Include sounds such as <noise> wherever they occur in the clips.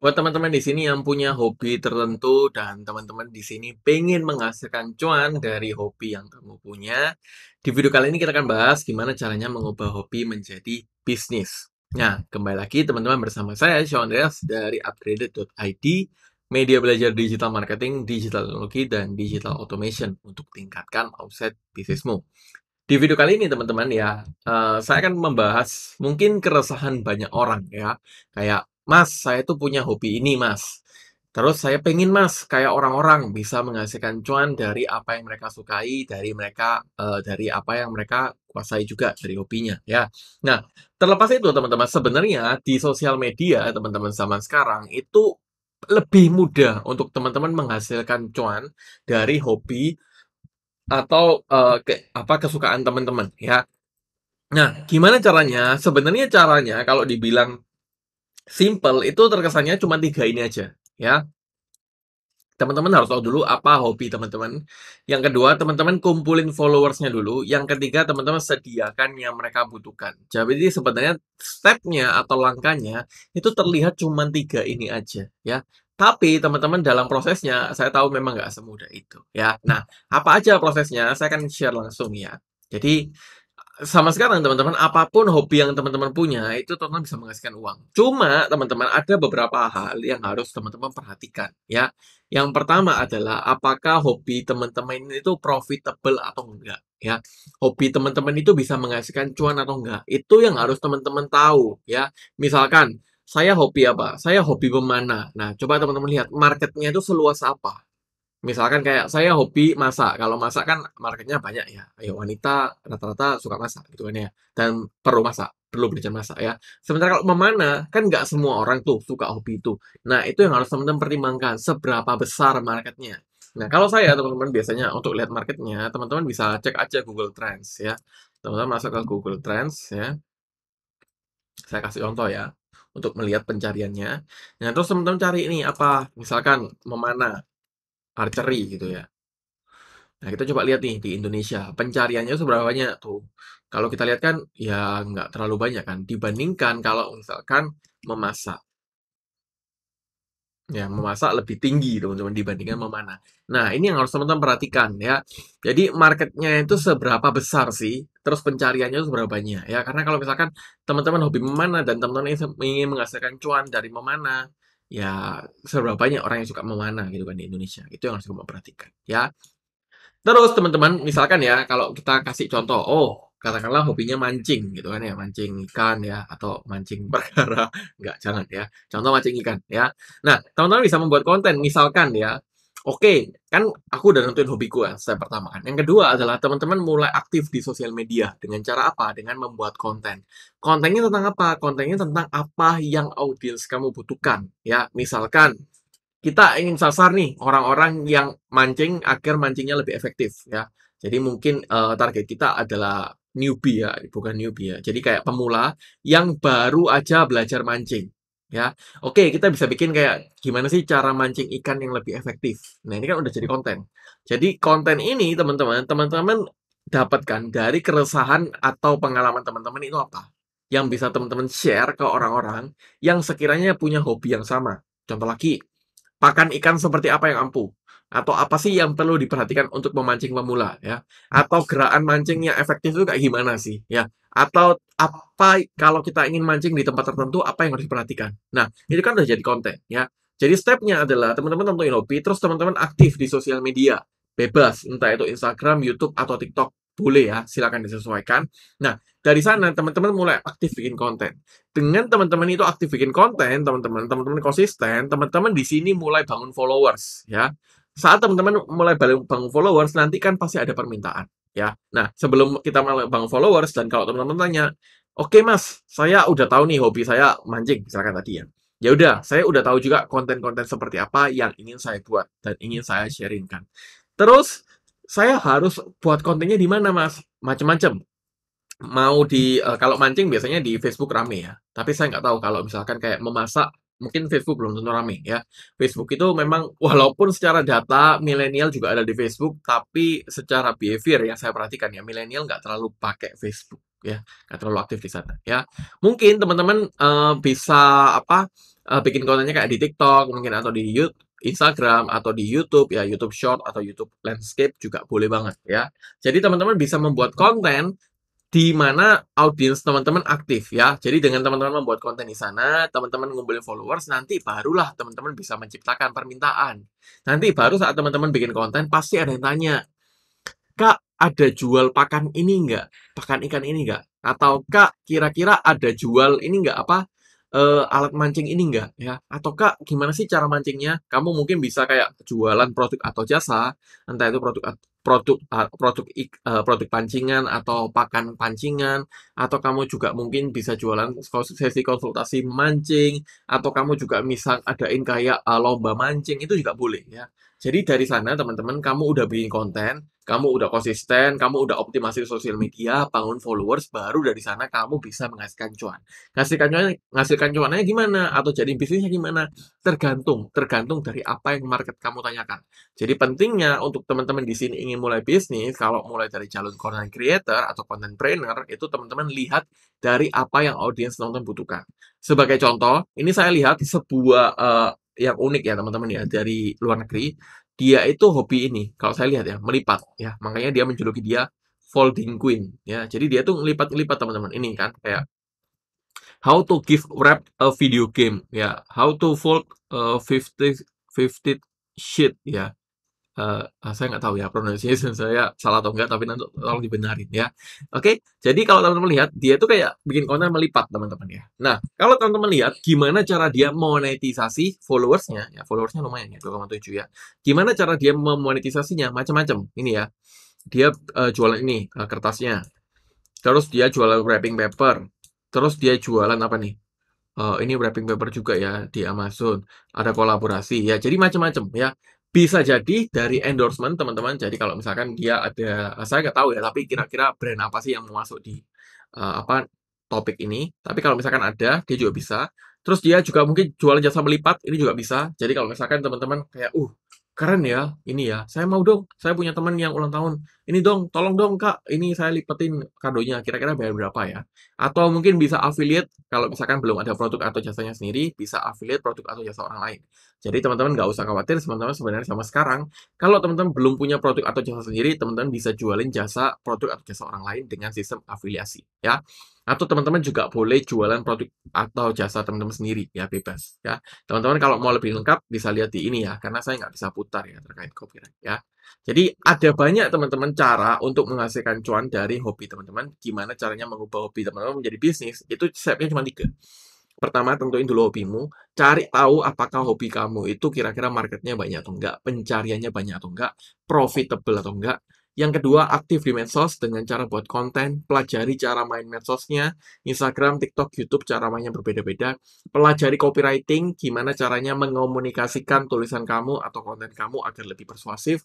Buat teman-teman di sini yang punya hobi tertentu dan teman-teman di sini pengen menghasilkan cuan dari hobi yang kamu punya, di video kali ini kita akan bahas gimana caranya mengubah hobi menjadi bisnis. Nah, kembali lagi teman-teman bersama saya, Sean Andreas dari upgraded.id, media belajar digital marketing, digital teknologi, dan digital automation untuk tingkatkan offset bisnismu. Di video kali ini teman-teman ya, uh, saya akan membahas mungkin keresahan banyak orang ya, kayak Mas, saya tuh punya hobi ini, Mas. Terus saya pengen mas, kayak orang-orang bisa menghasilkan cuan dari apa yang mereka sukai, dari mereka, uh, dari apa yang mereka kuasai juga dari hobinya, ya. Nah, terlepas itu teman-teman, sebenarnya di sosial media teman-teman zaman sekarang itu lebih mudah untuk teman-teman menghasilkan cuan dari hobi atau uh, ke, apa kesukaan teman-teman, ya. Nah, gimana caranya? Sebenarnya caranya kalau dibilang simple itu terkesannya cuma tiga ini aja ya teman-teman harus tahu dulu apa hobi teman-teman. Yang kedua, teman-teman kumpulin followersnya dulu. Yang ketiga, teman-teman sediakan yang mereka butuhkan. Jadi sebenarnya stepnya atau langkahnya itu terlihat cuma tiga ini aja ya. Tapi teman-teman dalam prosesnya saya tahu memang nggak semudah itu ya. Nah, apa aja prosesnya? Saya akan share langsung ya. Jadi sama sekarang teman-teman apapun hobi yang teman-teman punya itu teman-teman bisa menghasilkan uang. Cuma teman-teman ada beberapa hal yang harus teman-teman perhatikan ya. Yang pertama adalah apakah hobi teman-teman itu profitable atau enggak ya. Hobi teman-teman itu bisa menghasilkan cuan atau enggak. Itu yang harus teman-teman tahu ya. Misalkan saya hobi apa? Saya hobi memanah. Nah, coba teman-teman lihat marketnya itu seluas apa misalkan kayak saya hobi masak kalau masak kan marketnya banyak ya ayo wanita rata-rata suka masak gitu kan ya dan perlu masak perlu belajar masak ya sementara kalau memana kan nggak semua orang tuh suka hobi itu nah itu yang harus teman-teman pertimbangkan seberapa besar marketnya nah kalau saya teman-teman biasanya untuk lihat marketnya teman-teman bisa cek aja Google Trends ya teman-teman masuk ke Google Trends ya saya kasih contoh ya untuk melihat pencariannya. Nah, terus teman-teman cari ini apa? Misalkan memanah. Archery gitu ya. Nah, kita coba lihat nih di Indonesia, pencariannya seberapa banyak tuh. Kalau kita lihat kan ya nggak terlalu banyak kan, dibandingkan kalau misalkan memasak. Ya, memasak lebih tinggi teman-teman dibandingkan memanah. Nah, ini yang harus teman-teman perhatikan ya. Jadi marketnya itu seberapa besar sih, terus pencariannya itu seberapa banyak ya. Karena kalau misalkan teman-teman hobi memanah dan teman-teman ingin menghasilkan cuan dari memanah, ya seberapa banyak orang yang suka memanah gitu kan di Indonesia itu yang harus kamu perhatikan ya terus teman-teman misalkan ya kalau kita kasih contoh oh katakanlah hobinya mancing gitu kan ya mancing ikan ya atau mancing <laughs> perkara nggak jangan ya contoh mancing ikan ya nah teman-teman bisa membuat konten misalkan ya Oke, kan aku udah nentuin hobiku ya, kan, saya pertama kan. Yang kedua adalah teman-teman mulai aktif di sosial media. Dengan cara apa? Dengan membuat konten. Kontennya tentang apa? Kontennya tentang apa yang audiens kamu butuhkan. Ya, misalkan kita ingin sasar nih orang-orang yang mancing agar mancingnya lebih efektif ya. Jadi mungkin uh, target kita adalah newbie ya, bukan newbie ya. Jadi kayak pemula yang baru aja belajar mancing ya oke kita bisa bikin kayak gimana sih cara mancing ikan yang lebih efektif nah ini kan udah jadi konten jadi konten ini teman-teman teman-teman dapatkan dari keresahan atau pengalaman teman-teman itu apa yang bisa teman-teman share ke orang-orang yang sekiranya punya hobi yang sama contoh lagi pakan ikan seperti apa yang ampuh atau apa sih yang perlu diperhatikan untuk memancing pemula ya atau gerakan mancing yang efektif itu kayak gimana sih ya atau apa kalau kita ingin mancing di tempat tertentu apa yang harus diperhatikan. Nah, itu kan udah jadi konten ya. Jadi stepnya adalah teman-teman tentuin hobi terus teman-teman aktif di sosial media, bebas, entah itu Instagram, YouTube, atau TikTok, boleh ya, silakan disesuaikan. Nah, dari sana teman-teman mulai aktif bikin konten. Dengan teman-teman itu aktif bikin konten, teman-teman, teman-teman konsisten, teman-teman di sini mulai bangun followers ya. Saat teman-teman mulai bangun followers, nanti kan pasti ada permintaan ya. Nah, sebelum kita bang followers dan kalau teman-teman tanya, "Oke, okay, Mas, saya udah tahu nih hobi saya mancing," misalkan tadi ya. Ya udah, saya udah tahu juga konten-konten seperti apa yang ingin saya buat dan ingin saya sharingkan. Terus saya harus buat kontennya di mana, Mas? Macam-macam. Mau di eh, kalau mancing biasanya di Facebook rame ya. Tapi saya nggak tahu kalau misalkan kayak memasak mungkin Facebook belum tentu rame ya. Facebook itu memang walaupun secara data milenial juga ada di Facebook, tapi secara behavior yang saya perhatikan ya milenial nggak terlalu pakai Facebook ya, nggak terlalu aktif di sana ya. Mungkin teman-teman uh, bisa apa uh, bikin kontennya kayak di TikTok mungkin atau di YouTube Instagram atau di YouTube ya YouTube Short atau YouTube Landscape juga boleh banget ya. Jadi teman-teman bisa membuat konten di mana audiens teman-teman aktif ya. Jadi dengan teman-teman membuat konten di sana, teman-teman ngumpulin followers, nanti barulah teman-teman bisa menciptakan permintaan. Nanti baru saat teman-teman bikin konten, pasti ada yang tanya, Kak, ada jual pakan ini nggak? Pakan ikan ini nggak? Atau Kak, kira-kira ada jual ini nggak apa? Uh, alat mancing ini enggak ya atau kak gimana sih cara mancingnya kamu mungkin bisa kayak jualan produk atau jasa entah itu produk produk eh, produk eh, produk pancingan atau pakan pancingan atau kamu juga mungkin bisa jualan sesi konsultasi mancing atau kamu juga misal adain kayak eh, lomba mancing itu juga boleh ya jadi dari sana teman-teman kamu udah bikin konten, kamu udah konsisten, kamu udah optimasi sosial media, bangun followers, baru dari sana kamu bisa menghasilkan cuan. Ngasilkan cuan, ngasilkan cuannya gimana? Atau jadi bisnisnya gimana? Tergantung, tergantung dari apa yang market kamu tanyakan. Jadi pentingnya untuk teman-teman di sini ingin mulai bisnis, kalau mulai dari jalur content creator atau content trainer, itu teman-teman lihat dari apa yang audiens nonton butuhkan. Sebagai contoh, ini saya lihat sebuah uh, yang unik ya teman-teman ya dari luar negeri dia itu hobi ini kalau saya lihat ya melipat ya makanya dia menjuluki dia folding queen ya jadi dia tuh ngelipat lipat teman-teman ini kan kayak how to give wrap a video game ya how to fold a 50 50 sheet ya Uh, saya nggak tahu ya pronunciation saya salah atau enggak tapi nanti tolong dibenarin ya oke jadi kalau teman-teman lihat dia tuh kayak bikin konten melipat teman-teman ya nah kalau teman-teman lihat gimana cara dia monetisasi followersnya ya followersnya lumayan ya 2,7 ya gimana cara dia memonetisasinya macam-macam ini ya dia uh, jualan ini uh, kertasnya terus dia jualan wrapping paper terus dia jualan apa nih uh, ini wrapping paper juga ya di Amazon ada kolaborasi ya jadi macam-macam ya bisa jadi dari endorsement teman-teman jadi kalau misalkan dia ada saya nggak tahu ya tapi kira-kira brand apa sih yang mau masuk di uh, apa topik ini tapi kalau misalkan ada dia juga bisa terus dia juga mungkin jualan jasa melipat ini juga bisa jadi kalau misalkan teman-teman kayak uh keren ya ini ya saya mau dong saya punya teman yang ulang tahun ini dong, tolong dong kak, ini saya lipetin kadonya, kira-kira bayar berapa ya? Atau mungkin bisa affiliate, kalau misalkan belum ada produk atau jasanya sendiri, bisa affiliate produk atau jasa orang lain. Jadi teman-teman nggak usah khawatir, teman-teman sebenarnya sama sekarang, kalau teman-teman belum punya produk atau jasa sendiri, teman-teman bisa jualin jasa produk atau jasa orang lain dengan sistem afiliasi, ya. Atau teman-teman juga boleh jualan produk atau jasa teman-teman sendiri, ya bebas, ya. Teman-teman kalau mau lebih lengkap bisa lihat di ini ya, karena saya nggak bisa putar ya terkait copyright, ya. Jadi ada banyak teman-teman cara untuk menghasilkan cuan dari hobi teman-teman. Gimana caranya mengubah hobi teman-teman menjadi bisnis? Itu stepnya cuma tiga. Pertama, tentuin dulu hobimu. Cari tahu apakah hobi kamu itu kira-kira marketnya banyak atau enggak, pencariannya banyak atau enggak, profitable atau enggak. Yang kedua, aktif di medsos dengan cara buat konten, pelajari cara main medsosnya, Instagram, TikTok, YouTube, cara mainnya berbeda-beda. Pelajari copywriting, gimana caranya mengomunikasikan tulisan kamu atau konten kamu agar lebih persuasif.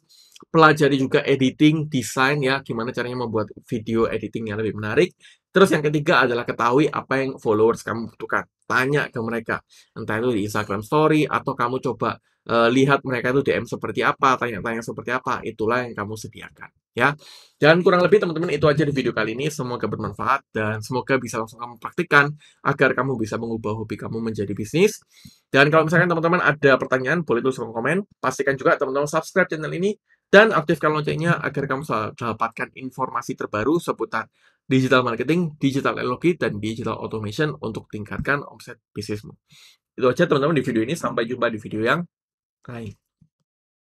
Pelajari juga editing, desain ya, gimana caranya membuat video editing yang lebih menarik. Terus yang ketiga adalah ketahui apa yang followers kamu butuhkan tanya ke mereka entah itu di Instagram Story atau kamu coba e, lihat mereka itu DM seperti apa tanya-tanya seperti apa itulah yang kamu sediakan ya dan kurang lebih teman-teman itu aja di video kali ini semoga bermanfaat dan semoga bisa langsung kamu praktikkan agar kamu bisa mengubah hobi kamu menjadi bisnis dan kalau misalkan teman-teman ada pertanyaan boleh tulis komen pastikan juga teman-teman subscribe channel ini dan aktifkan loncengnya agar kamu dapatkan informasi terbaru seputar digital marketing, digital teknologi, dan digital automation untuk tingkatkan omset bisnismu. Itu aja teman-teman di video ini. Sampai jumpa di video yang lain.